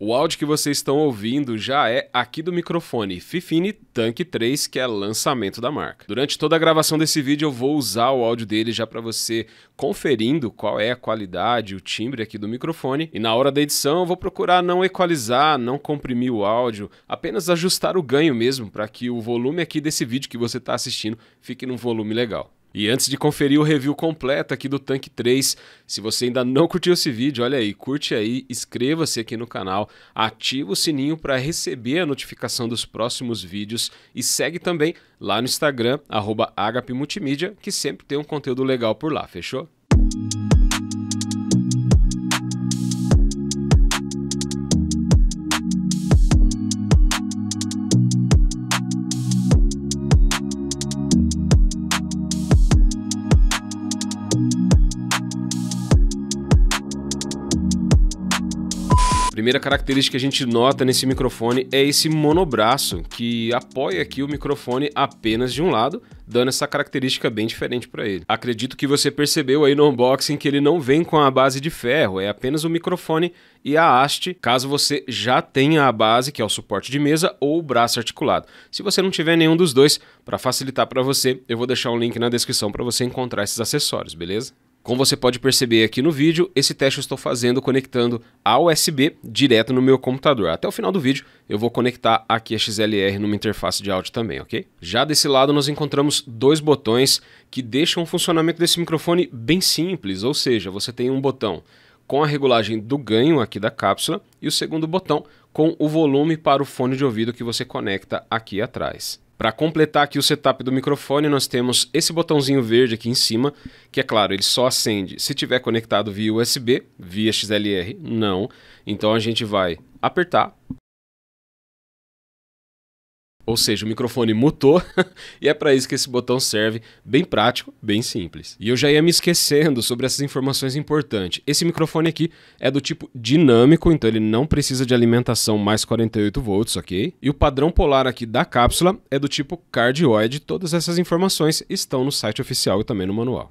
O áudio que vocês estão ouvindo já é aqui do microfone Fifine Tank 3, que é lançamento da marca. Durante toda a gravação desse vídeo eu vou usar o áudio dele já para você conferindo qual é a qualidade, o timbre aqui do microfone. E na hora da edição eu vou procurar não equalizar, não comprimir o áudio, apenas ajustar o ganho mesmo para que o volume aqui desse vídeo que você está assistindo fique num volume legal. E antes de conferir o review completo aqui do Tank 3, se você ainda não curtiu esse vídeo, olha aí, curte aí, inscreva-se aqui no canal, ativa o sininho para receber a notificação dos próximos vídeos e segue também lá no Instagram, arroba que sempre tem um conteúdo legal por lá, fechou? Primeira característica que a gente nota nesse microfone é esse monobraço que apoia aqui o microfone apenas de um lado, dando essa característica bem diferente para ele. Acredito que você percebeu aí no unboxing que ele não vem com a base de ferro, é apenas o microfone e a haste, caso você já tenha a base, que é o suporte de mesa ou o braço articulado. Se você não tiver nenhum dos dois, para facilitar para você, eu vou deixar um link na descrição para você encontrar esses acessórios, beleza? Como você pode perceber aqui no vídeo, esse teste eu estou fazendo conectando a USB direto no meu computador. Até o final do vídeo eu vou conectar aqui a XLR numa interface de áudio também, ok? Já desse lado nós encontramos dois botões que deixam o funcionamento desse microfone bem simples, ou seja, você tem um botão com a regulagem do ganho aqui da cápsula e o segundo botão com o volume para o fone de ouvido que você conecta aqui atrás. Para completar aqui o setup do microfone, nós temos esse botãozinho verde aqui em cima, que é claro, ele só acende se tiver conectado via USB, via XLR, não. Então a gente vai apertar ou seja, o microfone mutou e é para isso que esse botão serve, bem prático, bem simples. E eu já ia me esquecendo sobre essas informações importantes. Esse microfone aqui é do tipo dinâmico, então ele não precisa de alimentação mais 48 volts, ok? E o padrão polar aqui da cápsula é do tipo cardioide. Todas essas informações estão no site oficial e também no manual.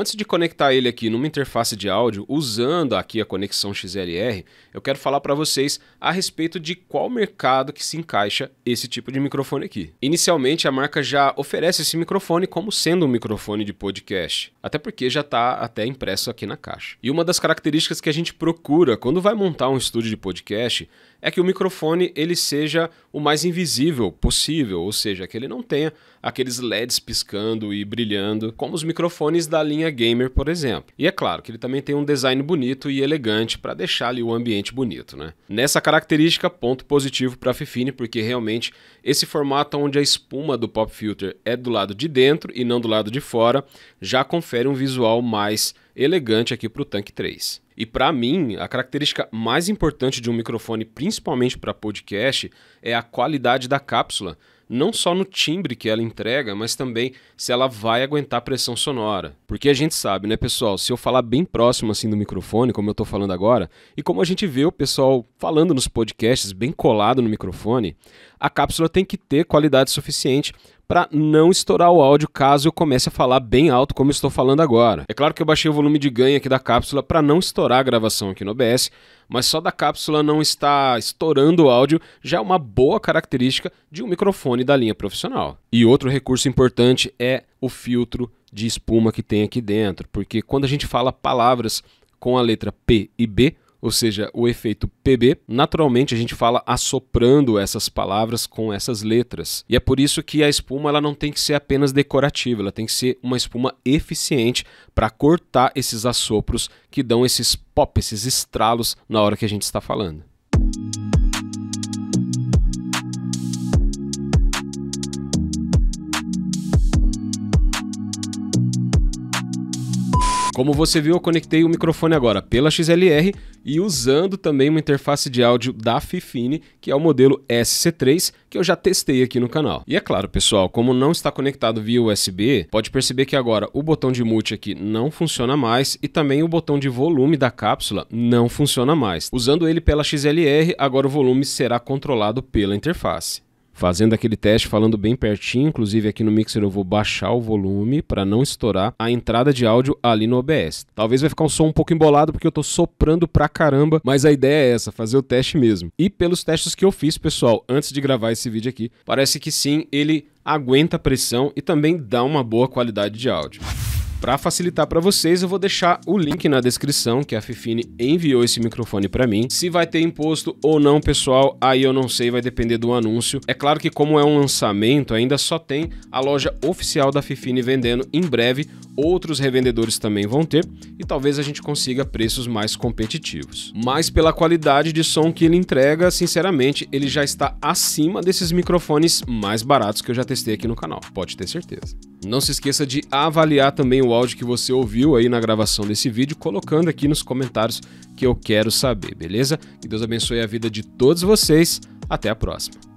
Antes de conectar ele aqui numa interface de áudio, usando aqui a conexão XLR, eu quero falar para vocês a respeito de qual mercado que se encaixa esse tipo de microfone aqui. Inicialmente, a marca já oferece esse microfone como sendo um microfone de podcast, até porque já está até impresso aqui na caixa. E uma das características que a gente procura quando vai montar um estúdio de podcast é que o microfone ele seja o mais invisível possível, ou seja, que ele não tenha aqueles LEDs piscando e brilhando como os microfones da linha gamer, por exemplo. E é claro que ele também tem um design bonito e elegante para deixar ali o ambiente bonito, né? Nessa característica, ponto positivo para a Fifine, porque realmente esse formato onde a espuma do pop filter é do lado de dentro e não do lado de fora, já confere um visual mais elegante aqui para o Tank 3. E para mim, a característica mais importante de um microfone, principalmente para podcast, é a qualidade da cápsula não só no timbre que ela entrega, mas também se ela vai aguentar pressão sonora. Porque a gente sabe, né, pessoal, se eu falar bem próximo assim do microfone, como eu estou falando agora, e como a gente vê o pessoal falando nos podcasts bem colado no microfone, a cápsula tem que ter qualidade suficiente para não estourar o áudio caso eu comece a falar bem alto como estou falando agora. É claro que eu baixei o volume de ganho aqui da cápsula para não estourar a gravação aqui no OBS, mas só da cápsula não estar estourando o áudio já é uma boa característica de um microfone da linha profissional. E outro recurso importante é o filtro de espuma que tem aqui dentro, porque quando a gente fala palavras com a letra P e B, ou seja, o efeito PB, naturalmente a gente fala assoprando essas palavras com essas letras. E é por isso que a espuma ela não tem que ser apenas decorativa, ela tem que ser uma espuma eficiente para cortar esses assopros que dão esses pop, esses estralos na hora que a gente está falando. Como você viu, eu conectei o microfone agora pela XLR e usando também uma interface de áudio da Fifine, que é o modelo SC3, que eu já testei aqui no canal. E é claro, pessoal, como não está conectado via USB, pode perceber que agora o botão de mute aqui não funciona mais e também o botão de volume da cápsula não funciona mais. Usando ele pela XLR, agora o volume será controlado pela interface fazendo aquele teste falando bem pertinho, inclusive aqui no mixer eu vou baixar o volume para não estourar a entrada de áudio ali no OBS. Talvez vai ficar um som um pouco embolado porque eu tô soprando pra caramba, mas a ideia é essa, fazer o teste mesmo. E pelos testes que eu fiz, pessoal, antes de gravar esse vídeo aqui, parece que sim, ele aguenta a pressão e também dá uma boa qualidade de áudio. Para facilitar para vocês, eu vou deixar o link na descrição que a Fifine enviou esse microfone para mim. Se vai ter imposto ou não, pessoal, aí eu não sei, vai depender do anúncio. É claro que como é um lançamento, ainda só tem a loja oficial da Fifine vendendo. Em breve, outros revendedores também vão ter e talvez a gente consiga preços mais competitivos. Mas pela qualidade de som que ele entrega, sinceramente, ele já está acima desses microfones mais baratos que eu já testei aqui no canal. Pode ter certeza. Não se esqueça de avaliar também o o áudio que você ouviu aí na gravação desse vídeo, colocando aqui nos comentários que eu quero saber, beleza? Que Deus abençoe a vida de todos vocês. Até a próxima.